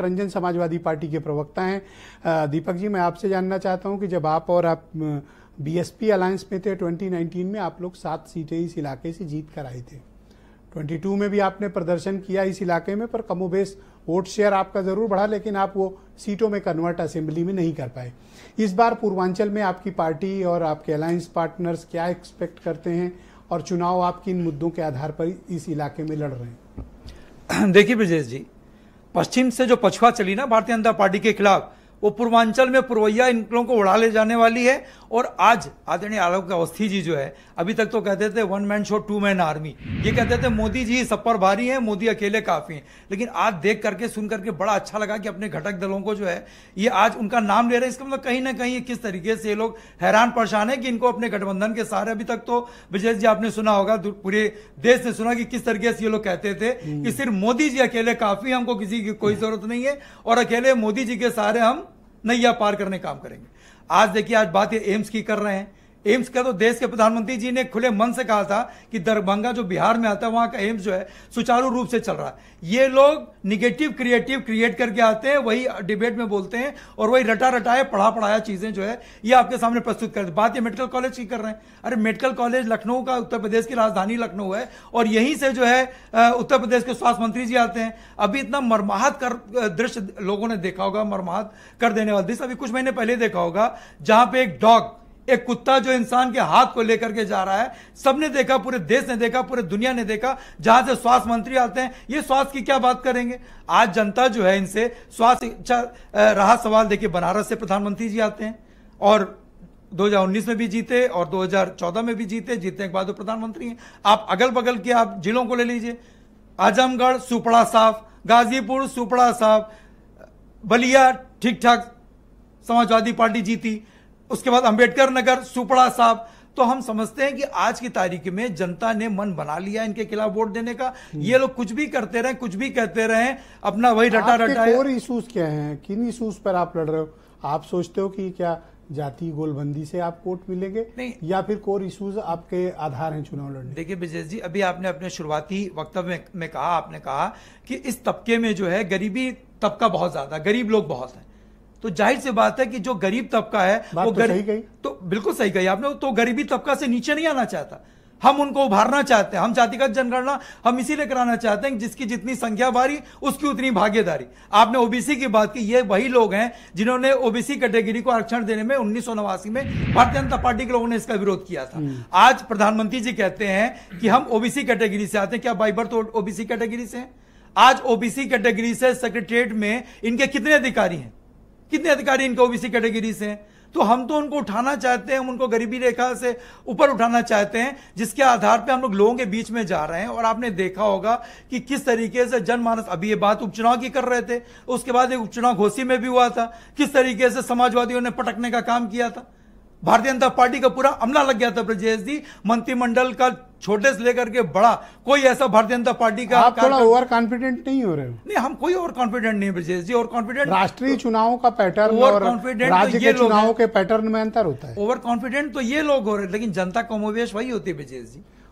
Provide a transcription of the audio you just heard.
Ranjan Samajwadi party के प्रवक्ता हैं दीपक जी मैं आपसे जानना चाहता हूं कि जब आप और आप बीएसपी अलायंस में थे 2019 में आप लोग सात सीटें इस इलाके से जीत कर आए थे 22 में भी आपने प्रदर्शन किया इस इलाके में पर कमोबेश वोट शेयर आपका जरूर बढ़ा लेकिन आप वो सीटों में कन्वर्ट असेंबली में नहीं कर पाए इस बार पूर्वांचल में आपकी पार्टी और आपके अलायंस पार्टनर्स क्या एक्सपेक्ट करते हैं और चुनाव आप किन मुद्दों के आधार पर इस इलाके में लड़ रहे हैं देखिए ब्रजेश जी पश्चिम से जो पछुआ चली ना भारतीय जनता पार्टी के खिलाफ वो पूर्वांचल में पुरवैया इन लोगों को उड़ा ले जाने वाली है और आज आदरणीय आलोक अवस्थी जी जो है अभी तक तो कहते थे one man show two man army ये कहते थे मोदी जी सब पर भारी हैं मोदी अकेले काफी हैं लेकिन आज देख करके सुन करके बड़ा अच्छा लगा कि अपने घटक दलों को जो है ये आज उनका नाम ले रहे हैं इसका मतलब कहीं ना कहीं किस तरीके से ये लोग हैरान परेशान है कि इनको अपने गठबंधन के सहारे अभी तक तो विजय जी आपने सुना होगा पूरे देश ने सुना कि किस तरीके से ये लोग कहते थे कि हम्म। सिर्फ मोदी जी अकेले काफी हमको किसी की कोई जरूरत नहीं है और अकेले मोदी जी के सहारे हम नैया पार करने काम करेंगे आज देखिए आज बात ये एम्स की कर रहे हैं एम्स का तो देश के प्रधानमंत्री जी ने खुले मन से कहा था कि दरभंगा जो बिहार में आता है वहां का एम्स जो है सुचारू रूप से चल रहा है ये लोग निगेटिव क्रिएटिव क्रिएट करके आते हैं वही डिबेट में बोलते हैं और वही रटा रटाए पढ़ा पढ़ाया चीज़ें जो है ये आपके सामने प्रस्तुत करते बात ये मेडिकल कॉलेज की कर रहे हैं अरे मेडिकल कॉलेज लखनऊ का उत्तर प्रदेश की राजधानी लखनऊ है और यहीं से जो है उत्तर प्रदेश के स्वास्थ्य मंत्री जी आते हैं अभी इतना मरमाहत कर दृश्य लोगों ने देखा होगा मरमाहत कर देने वाला दृश्य अभी कुछ महीने पहले देखा होगा जहां पे एक डॉग एक कुत्ता जो इंसान के हाथ को लेकर के जा रहा है सबने देखा पूरे देश ने देखा पूरे दुनिया ने देखा जहां से स्वास्थ्य मंत्री आते हैं ये स्वास्थ्य की क्या बात करेंगे आज जनता जो है इनसे स्वास्थ्य अच्छा रहा सवाल देखिए बनारस से प्रधानमंत्री जी आते हैं और 2019 में भी जीते और 2014 में भी जीते जीतने के बाद वो प्रधानमंत्री हैं आप अगल बगल के आप जिलों को ले लीजिए आजमगढ़ सुपड़ा साफ गाजीपुर सुपड़ा साफ बलिया ठीक ठाक समाजवादी पार्टी जीती उसके बाद अंबेडकर नगर सुपड़ा साहब तो हम समझते हैं कि आज की तारीख में जनता ने मन बना लिया इनके खिलाफ वोट देने का हम्म। ये लोग कुछ भी करते रहे कुछ भी कहते रहे अपना वही रटा रटा और इशूज क्या है किन इशूज पर आप लड़ रहे हो आप सोचते हो कि क्या जाति गोलबंदी से आप कोर्ट मिलेंगे नहीं या फिर कोर इश्यूज आपके आधार हैं चुनाव लड़ने देखिए विजय जी अभी आपने अपने शुरुआती वक्तव्य में, में कहा आपने कहा कि इस तबके में जो है गरीबी तबका बहुत ज्यादा गरीब लोग बहुत हैं तो जाहिर सी बात है कि जो गरीब तबका है वो तो गरीब तो बिल्कुल सही कही आपने तो गरीबी तबका से नीचे नहीं आना चाहता हम उनको उभारना चाहते हैं हम जातिगत जनगणना हम इसीलिए कराना चाहते हैं जिसकी जितनी संख्या भारी उसकी उतनी भागीदारी आपने ओबीसी की बात की ये वही लोग हैं जिन्होंने ओबीसी कैटेगरी को आरक्षण देने में उन्नीस सौ नवासी में भारतीय जनता पार्टी के लोगों ने इसका विरोध किया था हम्म। आज प्रधानमंत्री जी कहते हैं कि हम ओबीसी कैटेगरी से आते हैं क्या बाइबर तो ओबीसी कैटेगरी से आज ओबीसी कैटेगरी से सेक्रेटरिएट में इनके कितने अधिकारी हैं कितने अधिकारी इनके ओबीसी कैटेगरी से हैं तो हम तो उनको उठाना चाहते हैं हम उनको गरीबी रेखा से ऊपर उठाना चाहते हैं जिसके आधार पे हम लोग लोगों के बीच में जा रहे हैं और आपने देखा होगा कि किस तरीके से जनमानस अभी ये बात उपचुनाव की कर रहे थे उसके बाद एक उपचुनाव घोसी में भी हुआ था किस तरीके से समाजवादियों ने पटकने का काम किया था भारतीय जनता पार्टी का पूरा अमला लग गया था ब्रजेश जी मंत्रिमंडल का छोटे से लेकर के बड़ा कोई ऐसा भारतीय जनता पार्टी का आप थोड़ा ओवर कॉन्फिडेंट नहीं हो रहे हो नहीं हम कोई ओवर कॉन्फिडेंट नहीं ब्रजेश जी ओवर कॉन्फिडेंट राष्ट्रीय चुनाव का पैटर्न ओवर कॉन्फिडेंट राज्य के चुनाव के पैटर्न में अंतर होता है ओवर कॉन्फिडेंट तो ये लोग हो रहे लेकिन जनता का वही होती है ब्रजेश जी